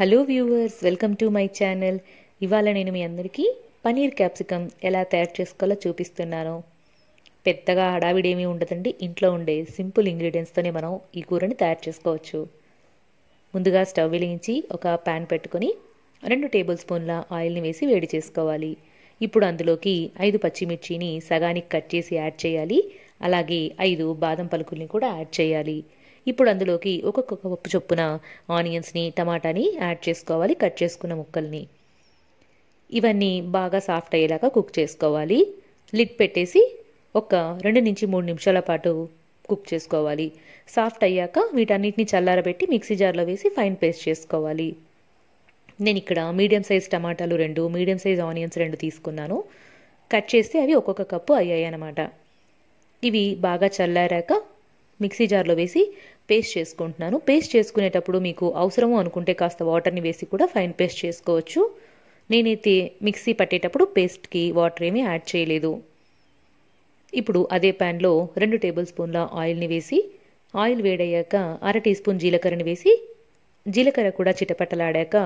hello viewers welcome to my channel ఇవాళ నేను మీ అందరికీ పనీర్ క్యాప్సికమ్ ఎలా తయారు చేసుకోవాలో చూపిస్తున్నాను పెద్దగా హడావిడేమీ ఉండదండి ఇంట్లో ఉండే సింపుల్ ఇంగ్రీడియంట్స్తోనే మనం ఈ కూరని తయారు చేసుకోవచ్చు ముందుగా స్టవ్ వెలిగించి ఒక ప్యాన్ పెట్టుకొని రెండు టేబుల్ స్పూన్ల ఆయిల్ని వేసి వేడి చేసుకోవాలి ఇప్పుడు అందులోకి ఐదు పచ్చిమిర్చిని సగానికి కట్ చేసి యాడ్ చేయాలి అలాగే ఐదు బాదం పలుకుల్ని కూడా యాడ్ చేయాలి ఇప్పుడు అందులోకి ఒక్కొక్క కప్పు చొప్పున ఆనియన్స్ని టమాటాని యాడ్ చేసుకోవాలి కట్ చేసుకున్న ముక్కల్ని ఇవన్నీ బాగా సాఫ్ట్ అయ్యేలాగా కుక్ చేసుకోవాలి లిడ్ పెట్టేసి ఒక రెండు నుంచి మూడు నిమిషాల పాటు కుక్ చేసుకోవాలి సాఫ్ట్ అయ్యాక వీటన్నిటిని చల్లారబెట్టి మిక్సీ జార్లో వేసి ఫైన్ పేస్ట్ చేసుకోవాలి నేను ఇక్కడ మీడియం సైజ్ టమాటాలు రెండు మీడియం సైజ్ ఆనియన్స్ రెండు తీసుకున్నాను కట్ చేస్తే అవి ఒక్కొక్క కప్పు అయ్యాయి అన్నమాట ఇవి బాగా చల్లారాక మిక్సీ జార్లో వేసి పేస్ట్ చేసుకుంటున్నాను పేస్ట్ చేసుకునేటప్పుడు మీకు అవసరము అనుకుంటే కాస్త వాటర్ని వేసి కూడా ఫైన్ పేస్ట్ చేసుకోవచ్చు నేనైతే మిక్సీ పట్టేటప్పుడు పేస్ట్కి వాటర్ ఏమీ యాడ్ చేయలేదు ఇప్పుడు అదే ప్యాన్లో రెండు టేబుల్ స్పూన్ల ఆయిల్ని వేసి ఆయిల్ వేడయ్యాక అర టీ స్పూన్ జీలకర్రని వేసి జీలకర్ర కూడా చిటపట్టలాడాక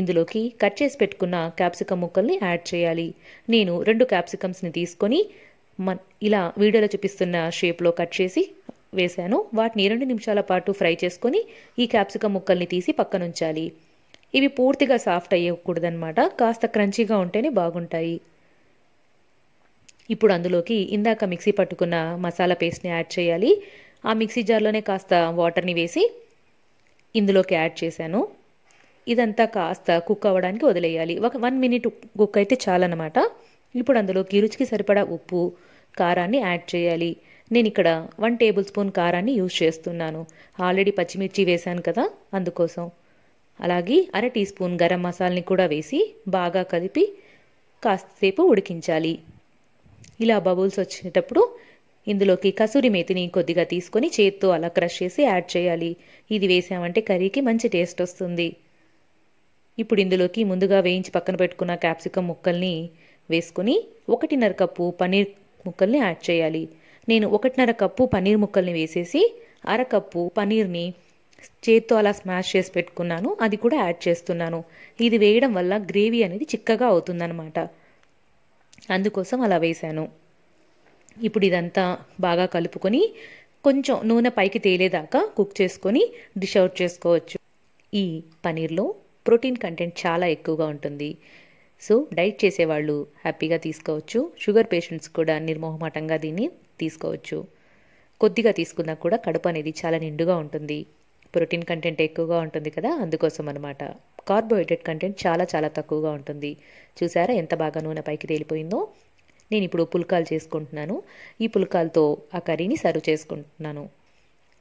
ఇందులోకి కట్ చేసి పెట్టుకున్న క్యాప్సికమ్ ముక్కల్ని యాడ్ చేయాలి నేను రెండు క్యాప్సికమ్స్ని తీసుకొని ఇలా వీడియోలో చూపిస్తున్న షేప్లో కట్ చేసి వేశాను వాటిని రెండు నిమిషాల పాటు ఫ్రై చేసుకొని ఈ క్యాప్సికమ్ ముక్కల్ని తీసి పక్కనుంచాలి ఇవి పూర్తిగా సాఫ్ట్ అయ్యకూడదనమాట కాస్త క్రంచీగా ఉంటేనే బాగుంటాయి ఇప్పుడు అందులోకి ఇందాక మిక్సీ పట్టుకున్న మసాలా పేస్ట్ని యాడ్ చేయాలి ఆ మిక్సీ జార్లోనే కాస్త వాటర్ని వేసి ఇందులోకి యాడ్ చేశాను ఇదంతా కాస్త కుక్ అవ్వడానికి వదిలేయాలి ఒక వన్ మినిట్ కుక్ అయితే చాలన్నమాట ఇప్పుడు అందులోకి రుచికి సరిపడా ఉప్పు కారాన్ని యాడ్ చేయాలి నేను ఇక్కడ వన్ టేబుల్ స్పూన్ కారాన్ని యూజ్ చేస్తున్నాను ఆల్రెడీ పచ్చిమిర్చి వేశాను కదా అందుకోసం అలాగే అర టీ స్పూన్ గరం మసాలని కూడా వేసి బాగా కలిపి కాస్తసేపు ఉడికించాలి ఇలా బబుల్స్ వచ్చేటప్పుడు ఇందులోకి కసూరి మేతిని కొద్దిగా తీసుకొని చేత్తో అలా క్రష్ చేసి యాడ్ చేయాలి ఇది వేసామంటే కర్రీకి మంచి టేస్ట్ వస్తుంది ఇప్పుడు ఇందులోకి ముందుగా వేయించి పక్కన పెట్టుకున్న క్యాప్సికమ్ ముక్కల్ని వేసుకొని ఒకటిన్నర కప్పు పన్నీర్ ముక్కల్ని యాడ్ చేయాలి నేను ఒకటిన్నర కప్పు పన్నీర్ ముక్కల్ని వేసేసి అరకప్పు పన్నీర్ని చేత్తో అలా స్మాష్ చేసి పెట్టుకున్నాను అది కూడా యాడ్ చేస్తున్నాను ఇది వేయడం వల్ల గ్రేవీ అనేది చిక్కగా అవుతుందన్నమాట అందుకోసం అలా వేశాను ఇప్పుడు ఇదంతా బాగా కలుపుకొని కొంచెం నూనె పైకి తేలేదాకా కుక్ చేసుకొని డిష్ అవుట్ చేసుకోవచ్చు ఈ పనీర్లో ప్రోటీన్ కంటెంట్ చాలా ఎక్కువగా ఉంటుంది సో డైట్ చేసేవాళ్ళు హ్యాపీగా తీసుకోవచ్చు షుగర్ పేషెంట్స్ కూడా నిర్మోహమాటంగా దీన్ని తీసుకోవచ్చు కొద్దిగా తీసుకున్నా కూడా కడుపు అనేది చాలా నిండుగా ఉంటుంది ప్రోటీన్ కంటెంట్ ఎక్కువగా ఉంటుంది కదా అందుకోసం అనమాట కార్బోహైడ్రేట్ కంటెంట్ చాలా చాలా తక్కువగా ఉంటుంది చూసారా ఎంత బాగా నూనె పైకి తేలిపోయిందో నేను ఇప్పుడు పుల్కాలు చేసుకుంటున్నాను ఈ పుల్కాలతో ఆ కర్రీని సర్వ్ చేసుకుంటున్నాను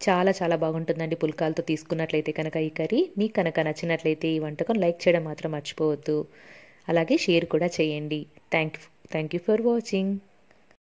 చాలా చాలా బాగుంటుందండి పుల్కాలతో తీసుకున్నట్లయితే కనుక ఈ కర్రీ మీకు కనుక నచ్చినట్లయితే ఈ వంటకం లైక్ చేయడం మాత్రం మర్చిపోవద్దు అలాగే షేర్ కూడా చేయండి thank thank you for watching